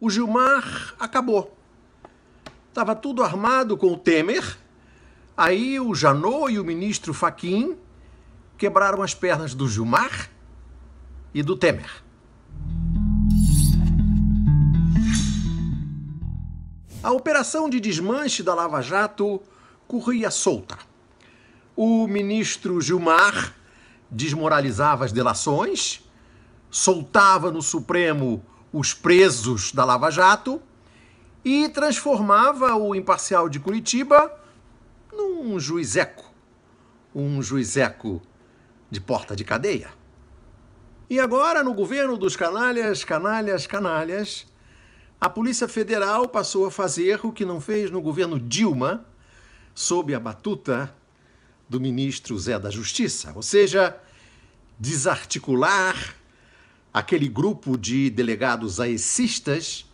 o Gilmar acabou. Estava tudo armado com o Temer, aí o Janot e o ministro Faquim quebraram as pernas do Gilmar e do Temer. A operação de desmanche da Lava Jato corria solta. O ministro Gilmar desmoralizava as delações, soltava no Supremo os presos da Lava Jato e transformava o imparcial de Curitiba num juizeco, um juizeco de porta de cadeia. E agora, no governo dos canalhas, canalhas, canalhas, a Polícia Federal passou a fazer o que não fez no governo Dilma, sob a batuta do ministro Zé da Justiça, ou seja, desarticular aquele grupo de delegados aecistas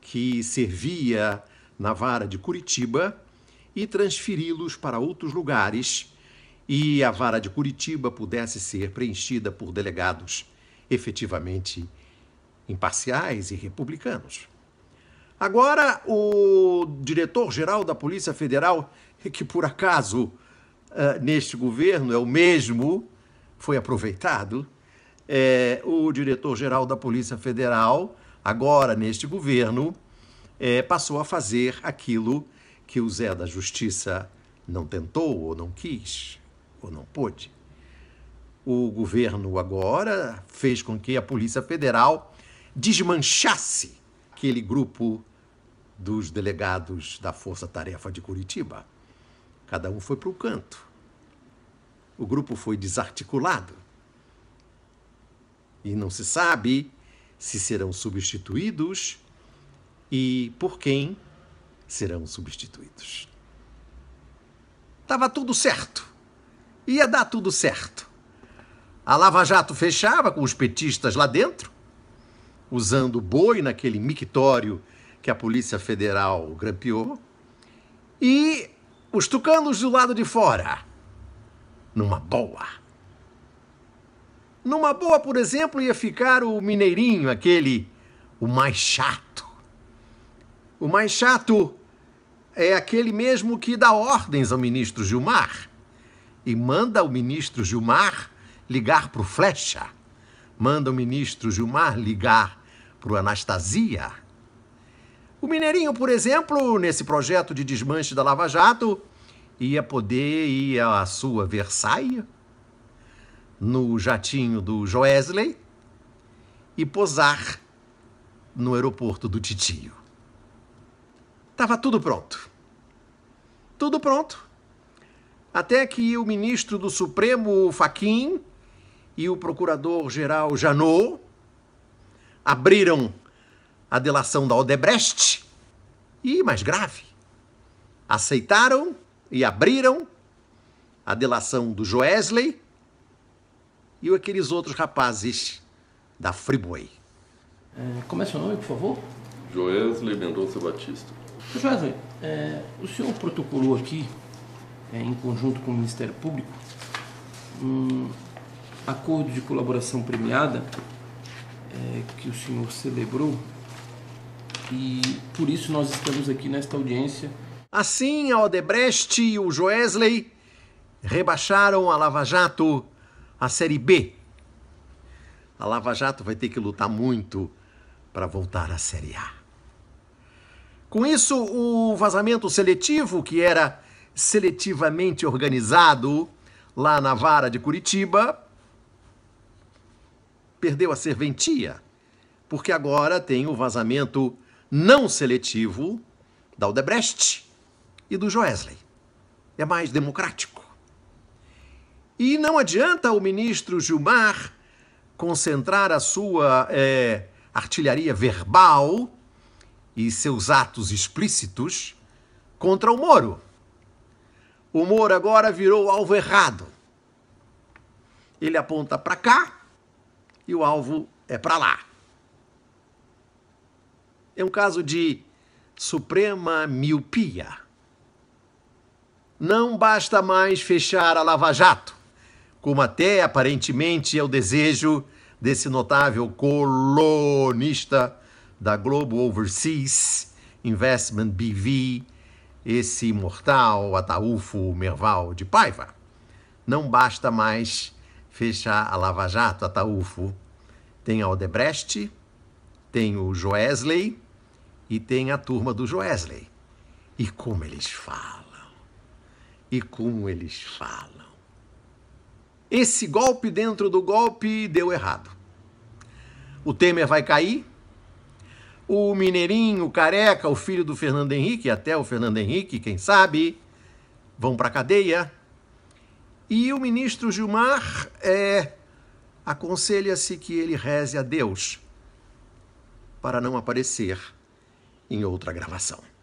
que servia na vara de Curitiba e transferi-los para outros lugares e a vara de Curitiba pudesse ser preenchida por delegados efetivamente imparciais e republicanos. Agora, o diretor-geral da Polícia Federal, que por acaso eh, neste governo é o mesmo, foi aproveitado é, o diretor-geral da Polícia Federal, agora neste governo, é, passou a fazer aquilo que o Zé da Justiça não tentou, ou não quis, ou não pôde. O governo agora fez com que a Polícia Federal desmanchasse aquele grupo dos delegados da Força Tarefa de Curitiba. Cada um foi para o canto. O grupo foi desarticulado e não se sabe se serão substituídos e por quem serão substituídos. Tava tudo certo. Ia dar tudo certo. A Lava Jato fechava com os petistas lá dentro, usando boi naquele mictório que a Polícia Federal grampeou, e os tucanos do lado de fora, numa boa. Numa boa, por exemplo, ia ficar o mineirinho, aquele o mais chato. O mais chato é aquele mesmo que dá ordens ao ministro Gilmar e manda o ministro Gilmar ligar para o Flecha, manda o ministro Gilmar ligar para o Anastasia. O Mineirinho, por exemplo, nesse projeto de desmanche da Lava Jato, ia poder ir à sua Versailles no jatinho do Joesley e posar no aeroporto do Titio. Tava tudo pronto. Tudo pronto. Até que o ministro do Supremo Faquim e o procurador-geral Janot abriram a delação da Odebrecht e, mais grave, aceitaram e abriram a delação do Joesley e aqueles outros rapazes da Freeway. É, como é seu nome, por favor? Joesley Mendonça Batista. Joesley, é, o senhor protocolou aqui, é, em conjunto com o Ministério Público, um acordo de colaboração premiada é, que o senhor celebrou e por isso nós estamos aqui nesta audiência. Assim, a Odebrecht e o Joesley rebaixaram a Lava Jato a Série B. A Lava Jato vai ter que lutar muito para voltar à Série A. Com isso, o vazamento seletivo, que era seletivamente organizado lá na vara de Curitiba, perdeu a serventia, porque agora tem o vazamento não seletivo da Odebrecht e do Joesley. É mais democrático. E não adianta o ministro Gilmar concentrar a sua é, artilharia verbal e seus atos explícitos contra o Moro. O Moro agora virou alvo errado. Ele aponta para cá e o alvo é para lá. É um caso de suprema miopia. Não basta mais fechar a Lava Jato como até aparentemente é o desejo desse notável colonista da Globo Overseas Investment BV, esse imortal Ataúfo Merval de Paiva. Não basta mais fechar a Lava Jato, Ataúfo. Tem a Odebrecht, tem o Joesley e tem a turma do Joesley. E como eles falam! E como eles falam! Esse golpe dentro do golpe deu errado. O Temer vai cair. O Mineirinho, o Careca, o filho do Fernando Henrique, até o Fernando Henrique, quem sabe, vão para a cadeia. E o ministro Gilmar é, aconselha-se que ele reze a Deus para não aparecer em outra gravação.